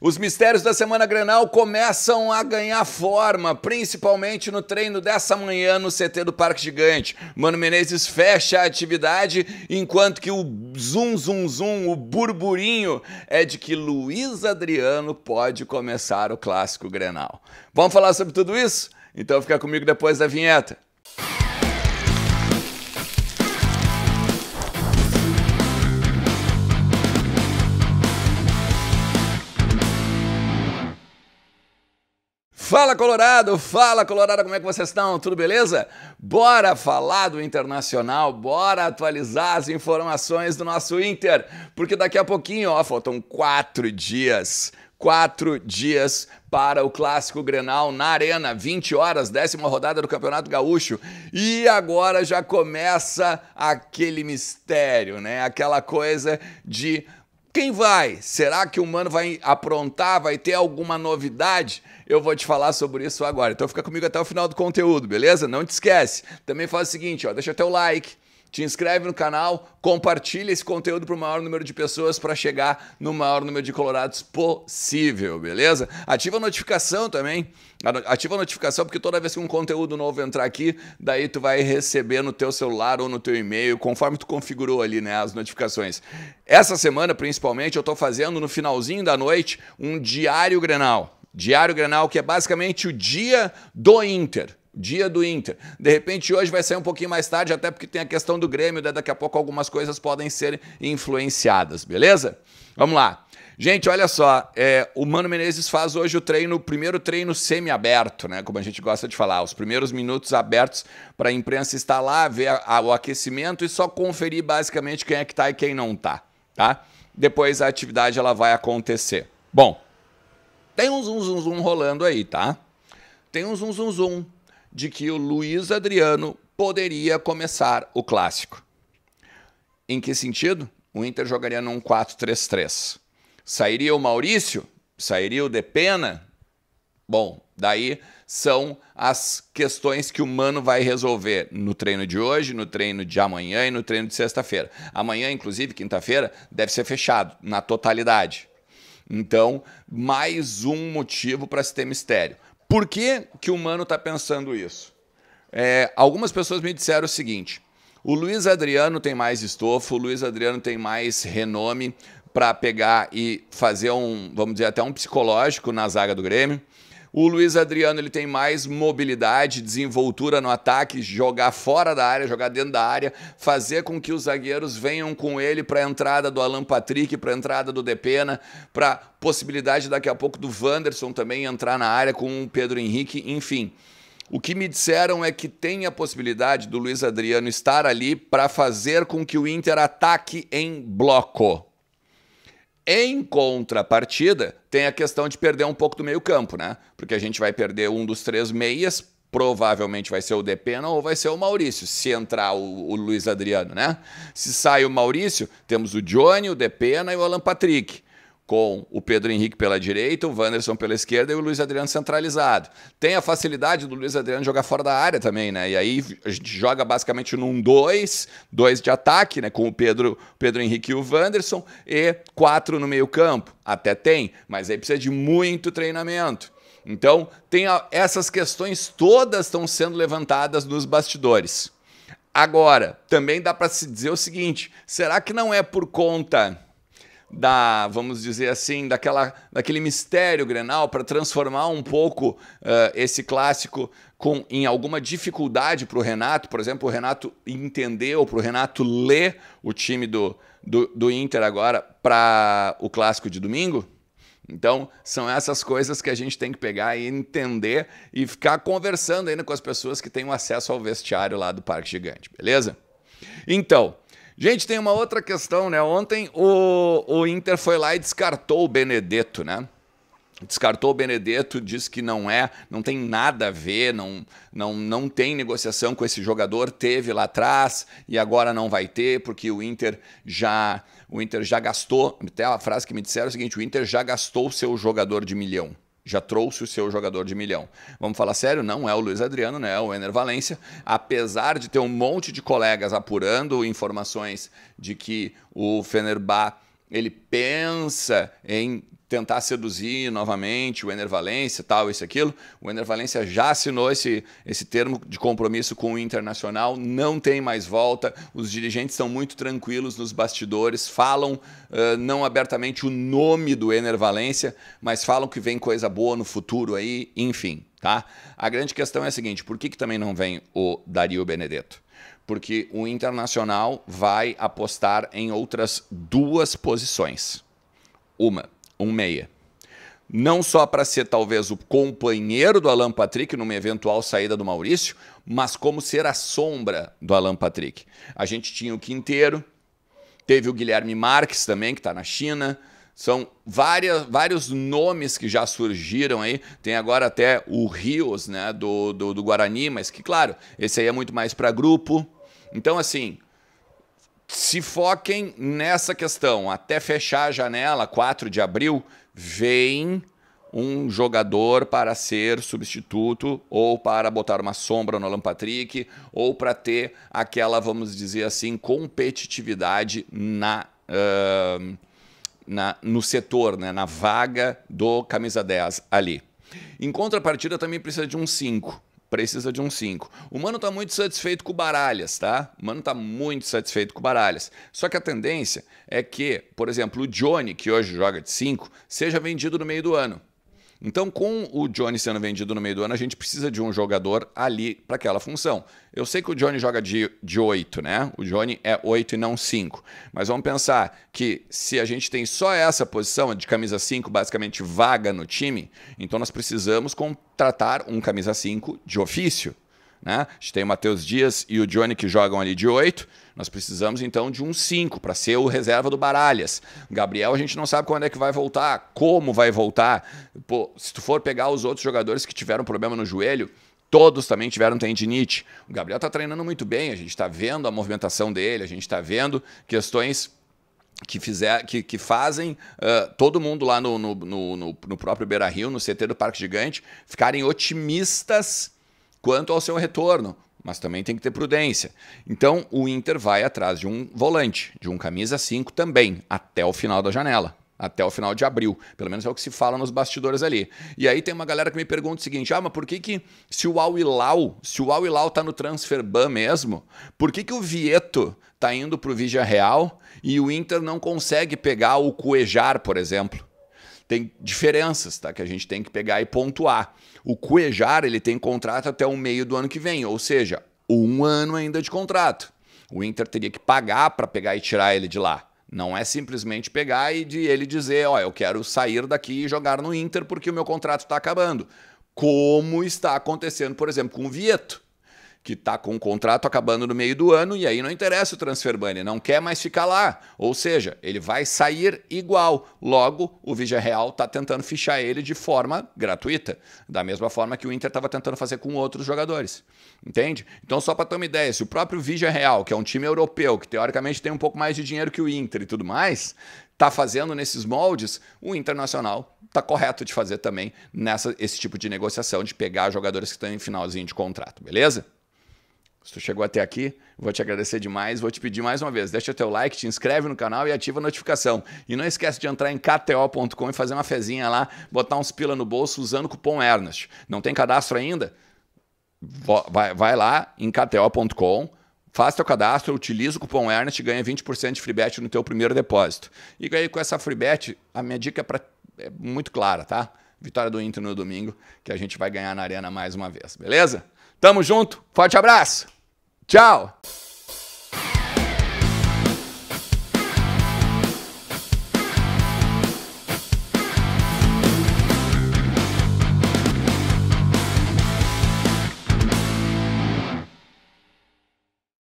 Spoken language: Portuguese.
Os mistérios da semana Grenal começam a ganhar forma, principalmente no treino dessa manhã no CT do Parque Gigante. Mano Menezes fecha a atividade, enquanto que o zum zum zum, o burburinho é de que Luiz Adriano pode começar o clássico Grenal. Vamos falar sobre tudo isso? Então fica comigo depois da vinheta. Fala Colorado, fala Colorado, como é que vocês estão? Tudo beleza? Bora falar do internacional, bora atualizar as informações do nosso Inter, porque daqui a pouquinho, ó, faltam quatro dias. Quatro dias para o Clássico Grenal na Arena, 20 horas, décima rodada do Campeonato Gaúcho. E agora já começa aquele mistério, né? Aquela coisa de quem vai? Será que o mano vai aprontar? Vai ter alguma novidade? Eu vou te falar sobre isso agora. Então fica comigo até o final do conteúdo, beleza? Não te esquece. Também faz o seguinte, ó, deixa teu like te inscreve no canal, compartilha esse conteúdo para o maior número de pessoas para chegar no maior número de colorados possível, beleza? Ativa a notificação também. Ativa a notificação porque toda vez que um conteúdo novo entrar aqui, daí tu vai receber no teu celular ou no teu e-mail, conforme tu configurou ali, né, as notificações. Essa semana, principalmente, eu estou fazendo no finalzinho da noite um diário Grenal. Diário Grenal que é basicamente o dia do Inter dia do Inter. De repente hoje vai sair um pouquinho mais tarde, até porque tem a questão do Grêmio, né? daqui a pouco algumas coisas podem ser influenciadas, beleza? Vamos lá. Gente, olha só, é, o Mano Menezes faz hoje o treino, o primeiro treino semi-aberto, né? Como a gente gosta de falar, os primeiros minutos abertos para a imprensa estar lá, ver a, a, o aquecimento e só conferir basicamente quem é que tá e quem não tá, tá? Depois a atividade ela vai acontecer. Bom, tem um zum zum zum rolando aí, tá? Tem um zum zum zum de que o Luiz Adriano poderia começar o clássico. Em que sentido? O Inter jogaria num 4-3-3. Sairia o Maurício? Sairia o Depena? Bom, daí são as questões que o Mano vai resolver no treino de hoje, no treino de amanhã e no treino de sexta-feira. Amanhã, inclusive, quinta-feira, deve ser fechado na totalidade. Então, mais um motivo para se ter mistério. Por que, que o humano está pensando isso? É, algumas pessoas me disseram o seguinte: o Luiz Adriano tem mais estofo, o Luiz Adriano tem mais renome para pegar e fazer um, vamos dizer, até um psicológico na zaga do Grêmio. O Luiz Adriano ele tem mais mobilidade, desenvoltura no ataque, jogar fora da área, jogar dentro da área, fazer com que os zagueiros venham com ele para a entrada do Alan Patrick, para a entrada do Depena, para possibilidade daqui a pouco do Wanderson também entrar na área com o Pedro Henrique, enfim. O que me disseram é que tem a possibilidade do Luiz Adriano estar ali para fazer com que o Inter ataque em bloco. Em contrapartida, tem a questão de perder um pouco do meio-campo, né? Porque a gente vai perder um dos três meias, provavelmente vai ser o Depena ou vai ser o Maurício, se entrar o, o Luiz Adriano, né? Se sai o Maurício, temos o Johnny, o Depena e o Alan Patrick com o Pedro Henrique pela direita, o Wanderson pela esquerda e o Luiz Adriano centralizado. Tem a facilidade do Luiz Adriano jogar fora da área também, né? E aí a gente joga basicamente num 2, 2 de ataque, né? Com o Pedro, Pedro Henrique e o Wanderson, e 4 no meio-campo. Até tem, mas aí precisa de muito treinamento. Então, tem a, essas questões todas estão sendo levantadas nos bastidores. Agora, também dá para se dizer o seguinte: será que não é por conta da, vamos dizer assim, daquela, daquele mistério Grenal para transformar um pouco uh, esse clássico com, em alguma dificuldade para o Renato, por exemplo, o Renato entendeu, para o Renato ler o time do, do, do Inter agora para o clássico de domingo? Então, são essas coisas que a gente tem que pegar e entender e ficar conversando ainda com as pessoas que têm acesso ao vestiário lá do Parque Gigante, beleza? Então, Gente, tem uma outra questão, né? Ontem o, o Inter foi lá e descartou o Benedetto, né? descartou o Benedetto, diz que não é, não tem nada a ver, não, não, não tem negociação com esse jogador, teve lá atrás e agora não vai ter, porque o Inter já o Inter já gastou, até a frase que me disseram é o seguinte, o Inter já gastou o seu jogador de milhão já trouxe o seu jogador de milhão. Vamos falar sério? Não é o Luiz Adriano, né é o Ener Valência. Apesar de ter um monte de colegas apurando informações de que o Fenerbah ele pensa em tentar seduzir novamente o Ener Valencia, tal, isso, aquilo. O Ener Valencia já assinou esse, esse termo de compromisso com o Internacional, não tem mais volta. Os dirigentes estão muito tranquilos nos bastidores, falam uh, não abertamente o nome do Ener Valencia, mas falam que vem coisa boa no futuro aí, enfim, tá? A grande questão é a seguinte, por que, que também não vem o Dario Benedetto? Porque o Internacional vai apostar em outras duas posições. Uma, um meia. Não só para ser talvez o companheiro do Alan Patrick numa eventual saída do Maurício, mas como ser a sombra do Alan Patrick. A gente tinha o Quinteiro, teve o Guilherme Marques também, que está na China. São várias, vários nomes que já surgiram aí. Tem agora até o Rios, né, do, do, do Guarani, mas que, claro, esse aí é muito mais para grupo. Então, assim, se foquem nessa questão. Até fechar a janela, 4 de abril, vem um jogador para ser substituto ou para botar uma sombra no Alan Patrick ou para ter aquela, vamos dizer assim, competitividade na, uh, na no setor, né? na vaga do camisa 10 ali. Em contrapartida, também precisa de um 5 precisa de um 5. O Mano está muito satisfeito com baralhas, tá? O Mano está muito satisfeito com baralhas. Só que a tendência é que, por exemplo, o Johnny, que hoje joga de 5, seja vendido no meio do ano. Então, com o Johnny sendo vendido no meio do ano, a gente precisa de um jogador ali para aquela função. Eu sei que o Johnny joga de, de 8, né? O Johnny é 8 e não 5. Mas vamos pensar que se a gente tem só essa posição de camisa 5, basicamente vaga no time, então nós precisamos contratar um camisa 5 de ofício. Né? A gente tem o Matheus Dias e o Johnny que jogam ali de 8. Nós precisamos então de um 5 para ser o reserva do Baralhas. Gabriel, a gente não sabe quando é que vai voltar, como vai voltar. Pô, se tu for pegar os outros jogadores que tiveram problema no joelho, todos também tiveram tendinite. O Gabriel está treinando muito bem, a gente está vendo a movimentação dele, a gente está vendo questões que, fizer, que, que fazem uh, todo mundo lá no, no, no, no próprio Beira Rio, no CT do Parque Gigante, ficarem otimistas quanto ao seu retorno, mas também tem que ter prudência. Então o Inter vai atrás de um volante, de um camisa 5 também, até o final da janela. Até o final de abril, pelo menos é o que se fala nos bastidores ali. E aí tem uma galera que me pergunta o seguinte: ah, mas por que, que se o Al-Hilal, se o Al-Hilal tá no transfer ban mesmo, por que, que o Vieto tá indo pro Vigia Real e o Inter não consegue pegar o Cuejar, por exemplo? tem diferenças, tá? Que a gente tem que pegar e pontuar. O Cuejar, ele tem contrato até o meio do ano que vem, ou seja, um ano ainda de contrato. O Inter teria que pagar para pegar e tirar ele de lá. Não é simplesmente pegar e de ele dizer, ó, oh, eu quero sair daqui e jogar no Inter porque o meu contrato está acabando. Como está acontecendo, por exemplo, com o Vieto que está com um contrato acabando no meio do ano e aí não interessa o transfer ban, ele não quer mais ficar lá. Ou seja, ele vai sair igual. Logo, o Real está tentando fichar ele de forma gratuita, da mesma forma que o Inter estava tentando fazer com outros jogadores. Entende? Então, só para ter uma ideia, se o próprio Real, que é um time europeu, que teoricamente tem um pouco mais de dinheiro que o Inter e tudo mais, está fazendo nesses moldes, o Internacional está correto de fazer também nessa esse tipo de negociação, de pegar jogadores que estão em finalzinho de contrato, beleza? Se tu chegou até aqui, vou te agradecer demais. Vou te pedir mais uma vez, deixa teu like, te inscreve no canal e ativa a notificação. E não esquece de entrar em kto.com e fazer uma fezinha lá, botar uns pila no bolso usando o cupom Ernest. Não tem cadastro ainda? Vai, vai lá em kto.com, Faz teu cadastro, utiliza o cupom Ernest e ganha 20% de free bet no teu primeiro depósito. E aí com essa free bet, a minha dica é, pra, é muito clara, tá? Vitória do Inter no domingo, que a gente vai ganhar na arena mais uma vez, beleza? Tamo junto, forte abraço! Tchau!